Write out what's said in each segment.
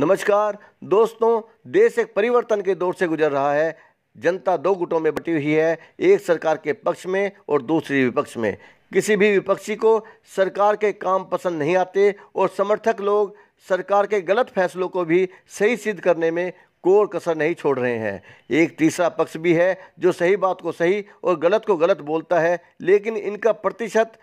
नमस्कार दोस्तों देश एक परिवर्तन के दौर से गुजर रहा है जनता दो गुटों में बटी हुई है एक सरकार के पक्ष में और दूसरी विपक्ष में किसी भी विपक्षी को सरकार के काम पसंद नहीं आते और समर्थक लोग सरकार के गलत फैसलों को भी सही सिद्ध करने में कोर कसर नहीं छोड़ रहे हैं एक तीसरा पक्ष भी है जो सही बात को सही और गलत को गलत बोलता है लेकिन इनका प्रतिशत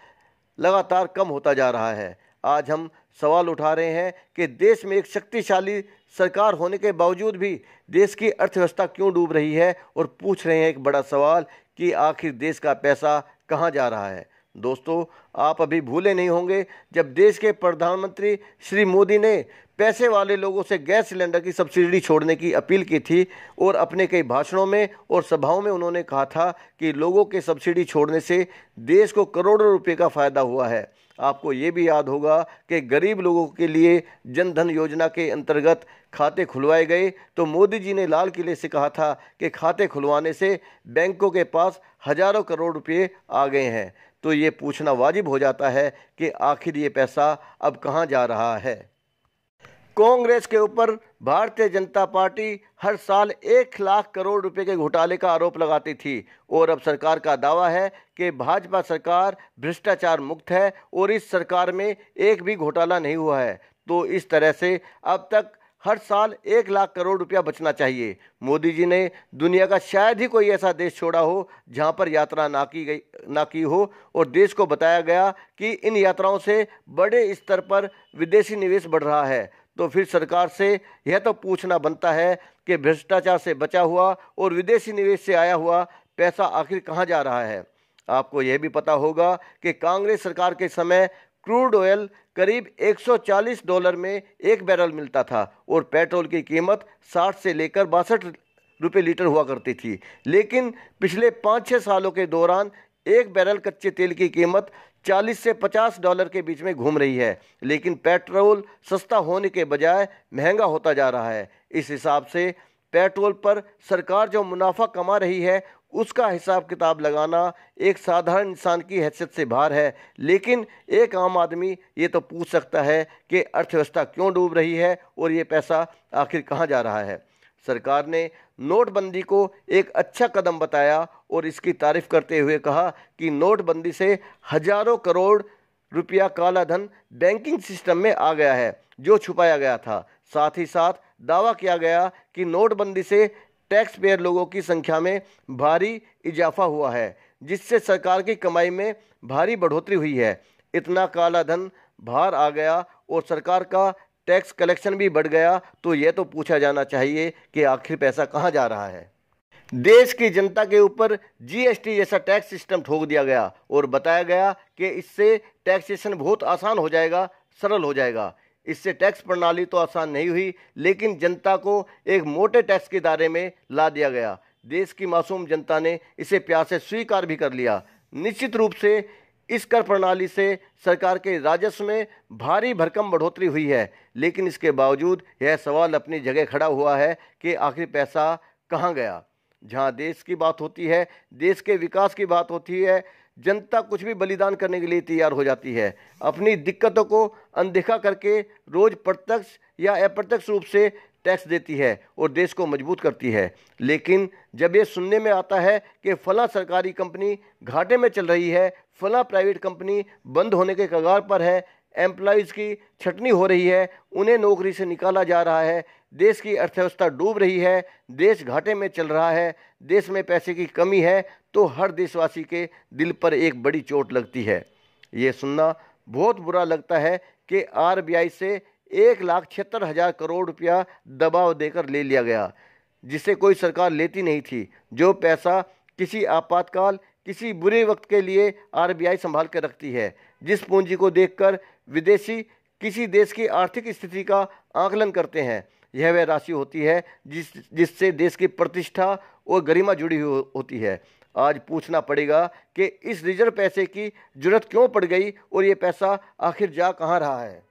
लगातार कम होता जा रहा है आज हम सवाल उठा रहे हैं कि देश में एक शक्तिशाली सरकार होने के बावजूद भी देश की अर्थव्यवस्था क्यों डूब रही है और पूछ रहे हैं एक बड़ा सवाल कि आखिर देश का पैसा कहाँ जा रहा है दोस्तों आप अभी भूले नहीं होंगे जब देश के प्रधानमंत्री श्री मोदी ने पैसे वाले लोगों से गैस सिलेंडर की सब्सिडी छोड़ने की अपील की थी और अपने कई भाषणों में और सभाओं में उन्होंने कहा था कि लोगों के सब्सिडी छोड़ने से देश को करोड़ों रुपए का फ़ायदा हुआ है आपको ये भी याद होगा कि गरीब लोगों के लिए जन धन योजना के अंतर्गत खाते खुलवाए गए तो मोदी जी ने लाल किले से कहा था कि खाते खुलवाने से बैंकों के पास हजारों करोड़ रुपए आ गए हैं तो ये पूछना वाजिब हो जाता है कि आखिर ये पैसा अब कहाँ जा रहा है कांग्रेस के ऊपर भारतीय जनता पार्टी हर साल एक लाख करोड़ रुपए के घोटाले का आरोप लगाती थी और अब सरकार का दावा है कि भाजपा सरकार भ्रष्टाचार मुक्त है और इस सरकार में एक भी घोटाला नहीं हुआ है तो इस तरह से अब तक हर साल एक लाख करोड़ रुपया बचना चाहिए मोदी जी ने दुनिया का शायद ही कोई ऐसा देश छोड़ा हो जहां पर यात्रा ना की गई ना की हो और देश को बताया गया कि इन यात्राओं से बड़े स्तर पर विदेशी निवेश बढ़ रहा है तो फिर सरकार से यह तो पूछना बनता है कि भ्रष्टाचार से बचा हुआ और विदेशी निवेश से आया हुआ पैसा आखिर कहाँ जा रहा है आपको यह भी पता होगा कि कांग्रेस सरकार के समय क्रूड ऑयल करीब 140 डॉलर में एक बैरल मिलता था और पेट्रोल की कीमत 60 से लेकर बासठ रुपये लीटर हुआ करती थी लेकिन पिछले पाँच छः सालों के दौरान एक बैरल कच्चे तेल की कीमत चालीस से पचास डॉलर के बीच में घूम रही है लेकिन पेट्रोल सस्ता होने के बजाय महंगा होता जा रहा है इस हिसाब से पेट्रोल पर सरकार जो मुनाफा कमा रही है उसका हिसाब किताब लगाना एक साधारण इंसान की हैसियत से बाहर है लेकिन एक आम आदमी ये तो पूछ सकता है कि अर्थव्यवस्था क्यों डूब रही है और ये पैसा आखिर कहाँ जा रहा है सरकार ने नोटबंदी को एक अच्छा कदम बताया और इसकी तारीफ करते हुए कहा कि नोटबंदी से हजारों करोड़ रुपया काला धन बैंकिंग सिस्टम में आ गया है जो छुपाया गया था साथ ही साथ दावा किया गया कि नोटबंदी से टैक्स पेयर लोगों की संख्या में भारी इजाफा हुआ है जिससे सरकार की कमाई में भारी बढ़ोतरी हुई है इतना काला धन बाहर आ गया और सरकार का टैक्स कलेक्शन भी बढ़ गया तो यह तो पूछा जाना चाहिए कि आखिर पैसा कहाँ जा रहा है देश की जनता के ऊपर जीएसटी जैसा टैक्स सिस्टम ठोक दिया गया और बताया गया कि इससे टैक्सेशन बहुत आसान हो जाएगा सरल हो जाएगा इससे टैक्स प्रणाली तो आसान नहीं हुई लेकिन जनता को एक मोटे टैक्स के दायरे में ला दिया गया देश की मासूम जनता ने इसे प्यार से स्वीकार भी कर लिया निश्चित रूप से इस कर प्रणाली से सरकार के राजस्व में भारी भरकम बढ़ोतरी हुई है लेकिन इसके बावजूद यह सवाल अपनी जगह खड़ा हुआ है कि आखिर पैसा कहाँ गया जहाँ देश की बात होती है देश के विकास की बात होती है जनता कुछ भी बलिदान करने के लिए तैयार हो जाती है अपनी दिक्कतों को अनदेखा करके रोज प्रत्यक्ष या अप्रत्यक्ष रूप से टैक्स देती है और देश को मजबूत करती है लेकिन जब ये सुनने में आता है कि फला सरकारी कंपनी घाटे में चल रही है फला प्राइवेट कंपनी बंद होने के कगार पर है एम्प्लॉयज़ की छटनी हो रही है उन्हें नौकरी से निकाला जा रहा है देश की अर्थव्यवस्था डूब रही है देश घाटे में चल रहा है देश में पैसे की कमी है तो हर देशवासी के दिल पर एक बड़ी चोट लगती है ये सुनना बहुत बुरा लगता है कि आरबीआई से एक लाख छिहत्तर हज़ार करोड़ रुपया दबाव देकर ले लिया गया जिसे कोई सरकार लेती नहीं थी जो पैसा किसी आपातकाल किसी बुरे वक्त के लिए आर संभाल कर रखती है जिस पूंजी को देखकर विदेशी किसी देश की आर्थिक स्थिति का आकलन करते हैं यह वह राशि होती है जिस जिससे देश की प्रतिष्ठा और गरिमा जुड़ी हुई हो, होती है आज पूछना पड़ेगा कि इस रिजर्व पैसे की जरूरत क्यों पड़ गई और ये पैसा आखिर जा कहाँ रहा है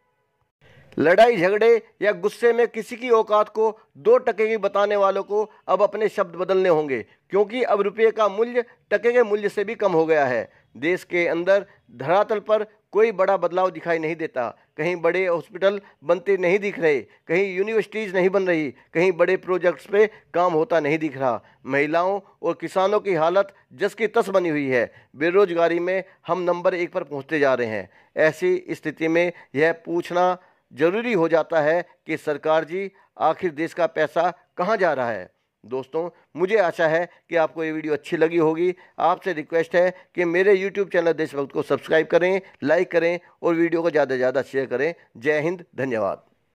लड़ाई झगड़े या गुस्से में किसी की औकात को दो टके की बताने वालों को अब अपने शब्द बदलने होंगे क्योंकि अब रुपये का मूल्य टके के मूल्य से भी कम हो गया है देश के अंदर धरातल पर कोई बड़ा बदलाव दिखाई नहीं देता कहीं बड़े हॉस्पिटल बनते नहीं दिख रहे कहीं यूनिवर्सिटीज़ नहीं बन रही कहीं बड़े प्रोजेक्ट्स पे काम होता नहीं दिख रहा महिलाओं और किसानों की हालत जस की तस बनी हुई है बेरोजगारी में हम नंबर एक पर पहुंचते जा रहे हैं ऐसी स्थिति में यह पूछना जरूरी हो जाता है कि सरकार जी आखिर देश का पैसा कहाँ जा रहा है दोस्तों मुझे आशा है कि आपको ये वीडियो अच्छी लगी होगी आपसे रिक्वेस्ट है कि मेरे यूट्यूब चैनल देशभक्त को सब्सक्राइब करें लाइक करें और वीडियो को ज़्यादा से ज़्यादा शेयर करें जय हिंद धन्यवाद